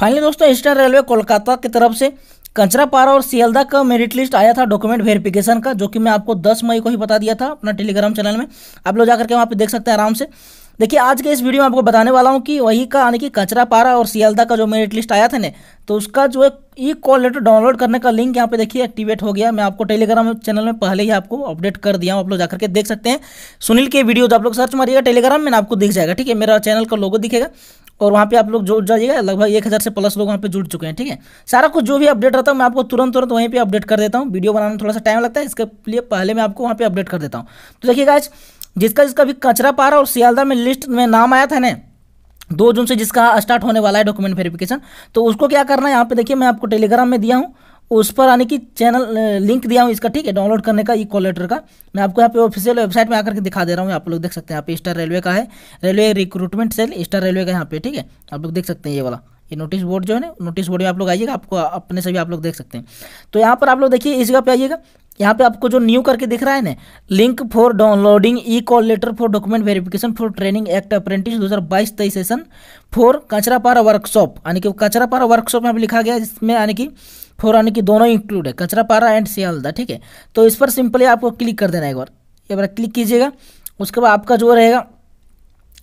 finally दोस्तों eastern railway Kolkata की तरफ से पारा और सियलदा का मेरिट लिस्ट आया था डॉक्यूमेंट वेरिफिकेशन का जो कि मैं आपको 10 मई को ही बता दिया था अपना टेलीग्राम चैनल में आप लोग जाकर के वहाँ पे देख सकते हैं आराम से देखिए आज के इस वीडियो में आपको बताने वाला हूँ कि वही का यानी कि कचरापारा और सियालदा का जो मेरिट लिस्ट आया था ना तो उसका जो ई कॉल लेटर डाउनलोड करने का लिंक यहाँ पे देखिए एक्टिवेट हो गया मैं आपको टेलीग्राम चैनल में पहले ही आपको अपडेट कर दिया हूँ आप लोग जाकर के देख सकते हैं सुनील के वीडियो आप लोग सर्च मारिएगा टेलीग्राम में आपको दिख जाएगा ठीक है मेरा चैनल का लोगो दिखेगा और वहाँ पे आप लोग जुड़ जाइएगा लगभग एक हज़ार से प्लस लोग वहाँ पे जुड़ चुके हैं ठीक है सारा कुछ जो भी अपडेट रहता है मैं आपको तुरंत तुरंत वहीं पे अपडेट कर देता हूँ वीडियो बनाने में थोड़ा सा टाइम लगता है इसके लिए पहले मैं आपको वहाँ पे अपडेट कर देता हूँ तो देखिएगा आज जिसका जिसका भी कचरा पारा और सियालदा में लिस्ट में नाम आया था ना दो जून से जिसका स्टार्ट होने वाला है डॉक्यूमेंट वेरिफिकेशन तो उसको क्या करना है यहाँ पे देखिए मैं आपको टेलीग्राम में दिया हूँ उस पर आने की चैनल लिंक दिया हूँ इसका ठीक है डाउनलोड करने का ई कॉल लेटर का मैं आपको यहाँ पे ऑफिशियल वेबसाइट में आकर के दिखा दे रहा हूँ आप लोग देख सकते हैं यहाँ पे स्टार रेलवे का है railway recruitment cell star railway का यहाँ पे ठीक है आप लोग देख सकते हैं ये वाला ये नोटिस बोर्ड जो है ना नोटिस बोर्ड में आप लोग आइएगा आपको अपने से भी आप लोग देख सकते हैं तो यहाँ पर आप लोग देखिए इस जगह पर आइएगा यहाँ पे आपको जो न्यू करके दिख रहा है ना link for downloading e call letter for document verification for training act apprentice दो हज़ार बाईस तेईस सेशन फॉर कचरा पारा वर्कशॉप यानी कि कचरापारा वर्कशॉप में अभी लिखा गया जिसमें यानी कि फोर यानी कि दोनों इंक्लूड है कचरा पारा एंड सियालदा ठीक है तो इस पर सिंपली आपको क्लिक कर देना एक बार एक बार क्लिक कीजिएगा उसके बाद आपका जो रहेगा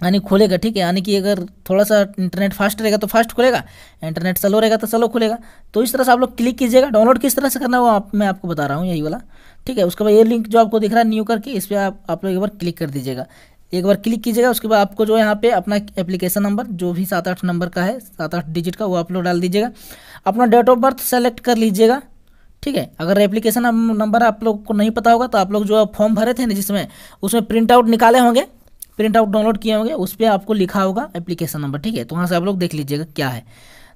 यानी खोलेगा ठीक है यानी कि अगर थोड़ा सा इंटरनेट फास्ट रहेगा तो फास्ट खुलेगा इंटरनेट स्लो रहेगा तो स्लो खुलेगा तो इस तरह से आप लोग क्लिक कीजिएगा डाउनलोड किस तरह से करना है वो आप मैं आपको बता रहा हूँ यही वाला ठीक है उसके बाद ये लिंक जो आपको दिख रहा है न्यू करके इस पर आप आप लोग एक बार क्लिक कर दीजिएगा एक बार क्लिक कीजिएगा उसके बाद आपको जो यहाँ पे अपना एप्लीकेशन नंबर जो भी सात आठ नंबर का है सात आठ डिजिट का वो आप लोग डाल दीजिएगा अपना डेट ऑफ बर्थ सेलेक्ट कर लीजिएगा ठीक है अगर एप्लीकेशन नंबर आप लोग को नहीं पता होगा तो आप लोग जो फॉर्म भरे थे ना जिसमें उसमें प्रिंट आउट निकाले होंगे प्रिंट आउट डाउनलोड किए होंगे उस पर आपको लिखा होगा एप्लीकेशन नंबर ठीक है तो वहाँ से आप लोग देख लीजिएगा क्या है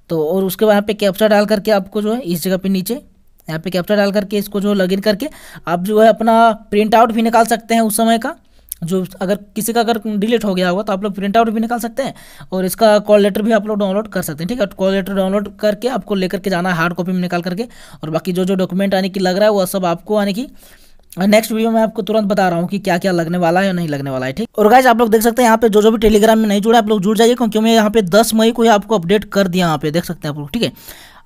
तो और उसके बाद यहाँ पे कैप्चा डाल करके आपको जो है इस जगह पे नीचे यहाँ पे कैप्चा डाल करके इसको जो लॉगिन करके आप जो है अपना प्रिंट आउट भी निकाल सकते हैं उस समय का जो अगर किसी का अगर डिलीट हो गया होगा तो आप लोग प्रिंट आउट भी निकाल सकते हैं और इसका कॉल लेटर भी आप लोग डाउनलोड कर सकते हैं ठीक है कॉल लेटर डाउनलोड करके आपको लेकर के जाना है हार्ड कॉपी में निकाल करके और बाकी जो जो डॉक्यूमेंट आने की लग रहा है वह सब आपको आने की नेक्स्ट वीडियो में आपको तुरंत बता रहा हूँ कि क्या क्या लगने वाला है या नहीं लगने वाला है ठीक और गाइज आप लोग देख सकते हैं यहाँ पे जो जो भी टेलीग्राम में नहीं जुड़ा आप लोग जुड़ जाइए क्योंकि मैं यहाँ पे 10 मई को ही आपको अपडेट कर दिया यहाँ पे देख सकते हैं आप लोग ठीक है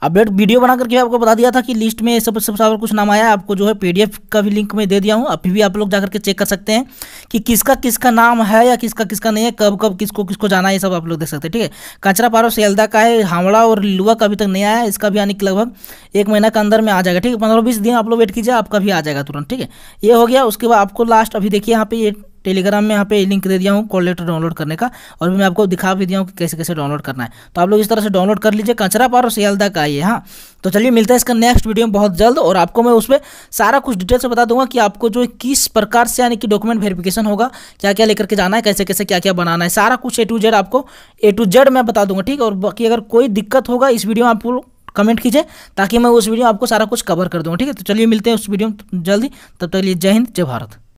अपडेट वीडियो बना करके आपको बता दिया था कि लिस्ट में सब सब्सक्राइबर कुछ नाम आया आपको जो है पीडीएफ का भी लिंक में दे दिया हूँ अभी भी आप लोग जाकर के चेक कर सकते हैं कि किसका किसका नाम है या किसका किसका नहीं है कब कब किसको किसको जाना है ये सब आप लोग देख सकते हैं ठीक है कचरा पारो सेल्दा का है हावड़ा और लुआ का अभी तक नहीं आया इसका भी यानी कि लगभग एक महीना के अंदर में आ जाएगा ठीक है पंद्रह बीस दिन आप लोग वेट कीजिए आपका भी आ जाएगा तुरंत ठीक है ये हो गया उसके बाद आपको लास्ट अभी देखिए यहाँ पे ये टेलीग्राम में यहाँ पे लिंक दे दिया हूँ कॉल लेटर डाउनलोड करने का और मैं आपको दिखा भी दिया हूँ कि कैसे कैसे डाउनलोड करना है तो आप लोग इस तरह से डाउनलोड कर लीजिए कचरा पार और सियालदा का ये हाँ तो चलिए मिलता है इसका नेक्स्ट वीडियो में बहुत जल्द और आपको मैं उसमें सारा कुछ डिटेल से बता दूंगा कि आपको जो किस प्रकार से यानी कि डॉक्यूमेंट वेरिफिकेशन होगा क्या क्या लेकर के जाना है कैसे कैसे क्या क्या बनाना है सारा कुछ ए टू जेड आपको ए टू जेड मैं बता दूंगा ठीक और बाकी अगर कोई दिक्कत होगा इस वीडियो में आप कमेंट कीजिए ताकि मैं उस वीडियो आपको सारा कुछ कवर कर दूँगा ठीक है तो चलिए मिलते हैं उस वीडियो में जल्दी तब तक लिए जय हिंद जय भारत